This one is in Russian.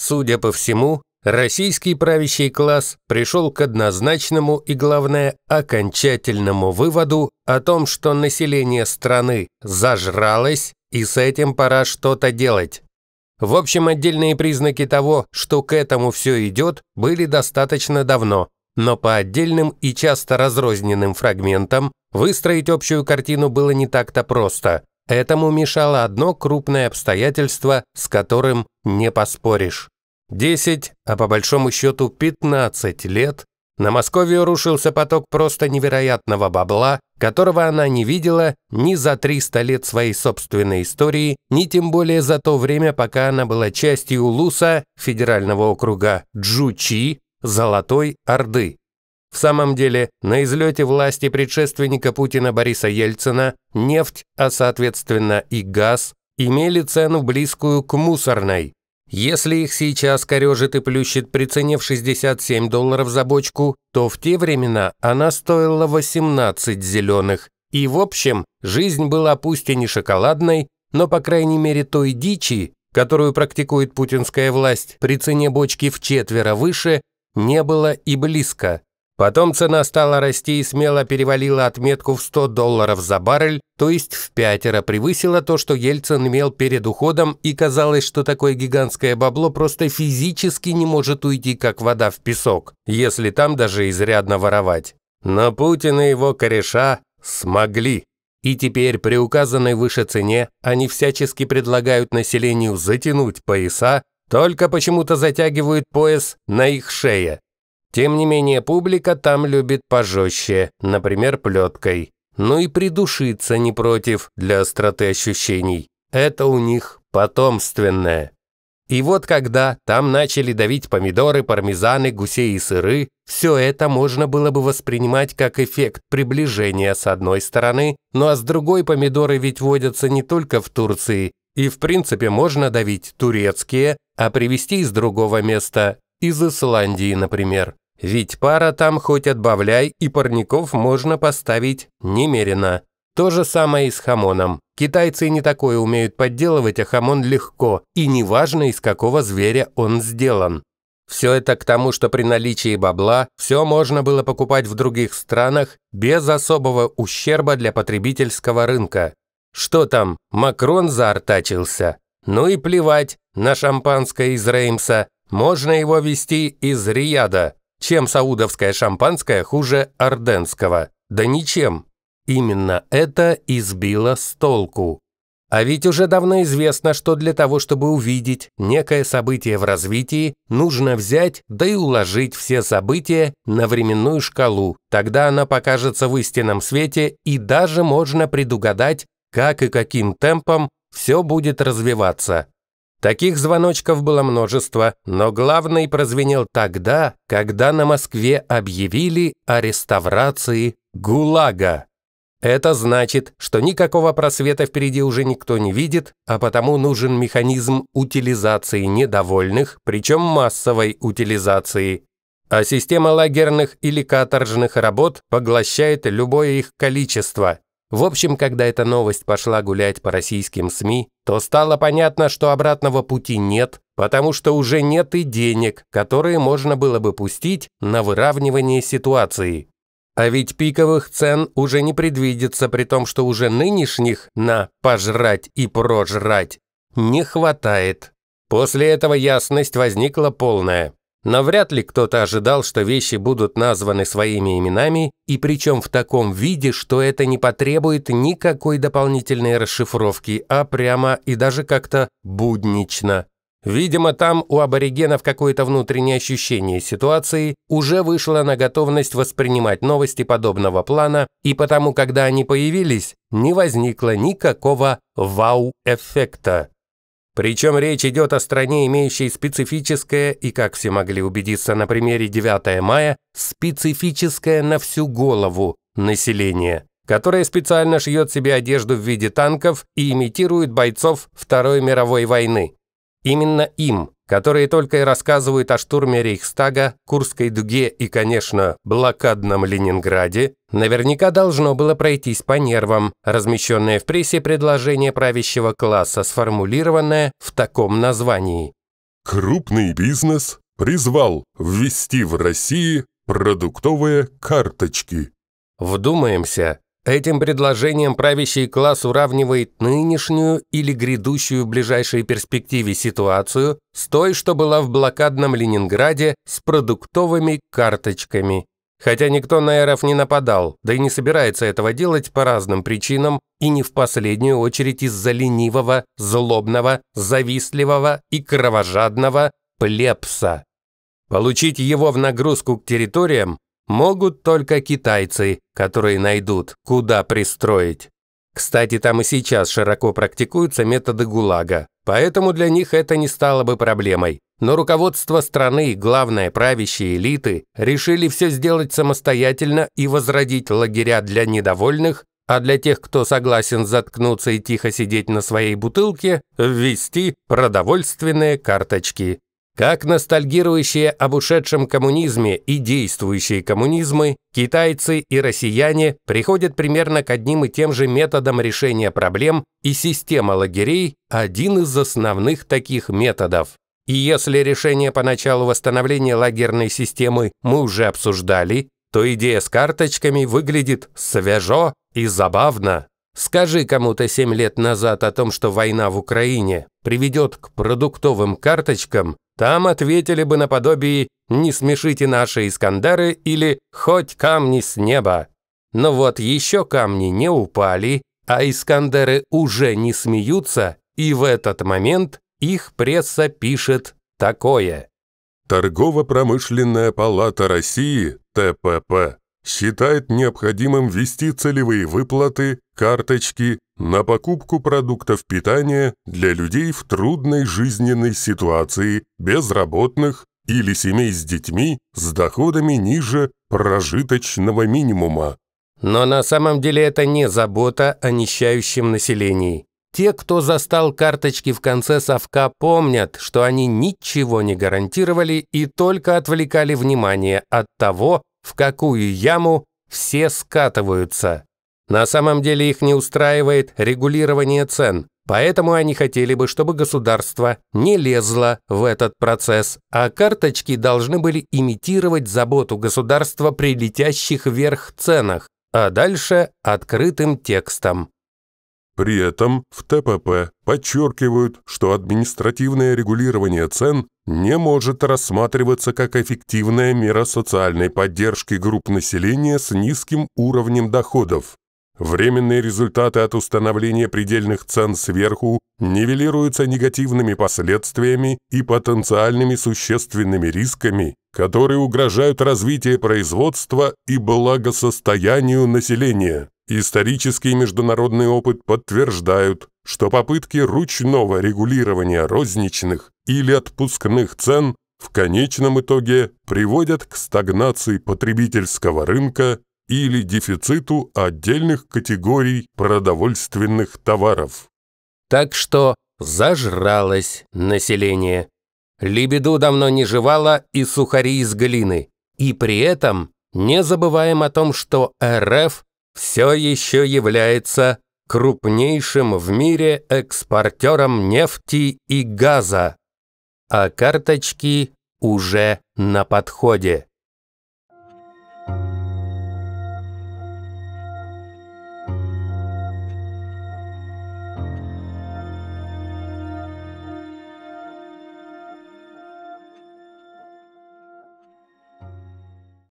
Судя по всему, российский правящий класс пришел к однозначному и, главное, окончательному выводу о том, что население страны зажралось, и с этим пора что-то делать. В общем, отдельные признаки того, что к этому все идет, были достаточно давно, но по отдельным и часто разрозненным фрагментам выстроить общую картину было не так-то просто. Этому мешало одно крупное обстоятельство, с которым не поспоришь. 10, а по большому счету 15 лет на Москве рушился поток просто невероятного бабла, которого она не видела ни за 300 лет своей собственной истории, ни тем более за то время, пока она была частью Луса, федерального округа Джучи, Золотой Орды. В самом деле, на излете власти предшественника Путина Бориса Ельцина нефть, а соответственно и газ, имели цену близкую к мусорной. Если их сейчас корежит и плющит при цене в 67 долларов за бочку, то в те времена она стоила 18 зеленых. И в общем, жизнь была пусть и не шоколадной, но по крайней мере той дичи, которую практикует путинская власть при цене бочки в четверо выше, не было и близко. Потом цена стала расти и смело перевалила отметку в 100 долларов за баррель, то есть в пятеро превысила то, что Ельцин имел перед уходом, и казалось, что такое гигантское бабло просто физически не может уйти, как вода в песок, если там даже изрядно воровать. Но Путин и его кореша смогли. И теперь при указанной выше цене они всячески предлагают населению затянуть пояса, только почему-то затягивают пояс на их шее. Тем не менее, публика там любит пожестче, например, плеткой. Ну и придушиться не против для остроты ощущений. Это у них потомственное. И вот когда там начали давить помидоры, пармезаны, гусей и сыры, все это можно было бы воспринимать как эффект приближения с одной стороны, ну а с другой помидоры ведь водятся не только в Турции, и в принципе можно давить турецкие, а привезти из другого места, из Исландии, например. Ведь пара там хоть отбавляй, и парников можно поставить немерено. То же самое и с хамоном. Китайцы не такое умеют подделывать, а хамон легко, и неважно, из какого зверя он сделан. Все это к тому, что при наличии бабла все можно было покупать в других странах без особого ущерба для потребительского рынка. Что там, Макрон заортачился? Ну и плевать на шампанское из Реймса, можно его вести из Рияда. Чем саудовское шампанское хуже орденского? Да ничем. Именно это избило с толку. А ведь уже давно известно, что для того, чтобы увидеть некое событие в развитии, нужно взять, да и уложить все события на временную шкалу. Тогда она покажется в истинном свете, и даже можно предугадать, как и каким темпом все будет развиваться. Таких звоночков было множество, но главный прозвенел тогда, когда на Москве объявили о реставрации ГУЛАГа. Это значит, что никакого просвета впереди уже никто не видит, а потому нужен механизм утилизации недовольных, причем массовой утилизации. А система лагерных или каторжных работ поглощает любое их количество, в общем, когда эта новость пошла гулять по российским СМИ, то стало понятно, что обратного пути нет, потому что уже нет и денег, которые можно было бы пустить на выравнивание ситуации. А ведь пиковых цен уже не предвидится, при том, что уже нынешних на «пожрать» и «прожрать» не хватает. После этого ясность возникла полная. Но вряд ли кто-то ожидал, что вещи будут названы своими именами, и причем в таком виде, что это не потребует никакой дополнительной расшифровки, а прямо и даже как-то буднично. Видимо, там у аборигенов какое-то внутреннее ощущение ситуации уже вышло на готовность воспринимать новости подобного плана, и потому, когда они появились, не возникло никакого вау-эффекта. Причем речь идет о стране, имеющей специфическое, и как все могли убедиться на примере 9 мая, специфическое на всю голову население, которое специально шьет себе одежду в виде танков и имитирует бойцов Второй мировой войны. Именно им, которые только и рассказывают о штурме Рейхстага, Курской дуге и, конечно, блокадном Ленинграде, наверняка должно было пройтись по нервам, размещенное в прессе предложение правящего класса, сформулированное в таком названии. «Крупный бизнес призвал ввести в России продуктовые карточки». Вдумаемся, Этим предложением правящий класс уравнивает нынешнюю или грядущую в ближайшей перспективе ситуацию с той, что была в блокадном Ленинграде с продуктовыми карточками. Хотя никто на эров не нападал, да и не собирается этого делать по разным причинам, и не в последнюю очередь из-за ленивого, злобного, завистливого и кровожадного плебса. Получить его в нагрузку к территориям Могут только китайцы, которые найдут, куда пристроить. Кстати, там и сейчас широко практикуются методы ГУЛАГа, поэтому для них это не стало бы проблемой. Но руководство страны и, главное, правящие элиты решили все сделать самостоятельно и возродить лагеря для недовольных, а для тех, кто согласен заткнуться и тихо сидеть на своей бутылке, ввести продовольственные карточки. Как ностальгирующие об ушедшем коммунизме и действующие коммунизмы, китайцы и россияне приходят примерно к одним и тем же методам решения проблем, и система лагерей – один из основных таких методов. И если решение по началу восстановления лагерной системы мы уже обсуждали, то идея с карточками выглядит свежо и забавно. Скажи кому-то 7 лет назад о том, что война в Украине приведет к продуктовым карточкам, там ответили бы наподобие «Не смешите наши искандеры или «Хоть камни с неба». Но вот еще камни не упали, а Искандеры уже не смеются, и в этот момент их пресса пишет такое. Торгово-промышленная палата России, ТПП, считает необходимым ввести целевые выплаты, карточки на покупку продуктов питания для людей в трудной жизненной ситуации, безработных или семей с детьми с доходами ниже прожиточного минимума. Но на самом деле это не забота о нищающем населении. Те, кто застал карточки в конце совка, помнят, что они ничего не гарантировали и только отвлекали внимание от того, в какую яму все скатываются. На самом деле их не устраивает регулирование цен, поэтому они хотели бы, чтобы государство не лезло в этот процесс, а карточки должны были имитировать заботу государства при летящих вверх ценах, а дальше открытым текстом. При этом в ТПП подчеркивают, что административное регулирование цен не может рассматриваться как эффективная мера социальной поддержки групп населения с низким уровнем доходов, Временные результаты от установления предельных цен сверху нивелируются негативными последствиями и потенциальными существенными рисками, которые угрожают развитию производства и благосостоянию населения. Исторический и международный опыт подтверждают, что попытки ручного регулирования розничных или отпускных цен в конечном итоге приводят к стагнации потребительского рынка или дефициту отдельных категорий продовольственных товаров. Так что зажралось население. Лебеду давно не жевала и сухари из глины. И при этом не забываем о том, что РФ все еще является крупнейшим в мире экспортером нефти и газа. А карточки уже на подходе.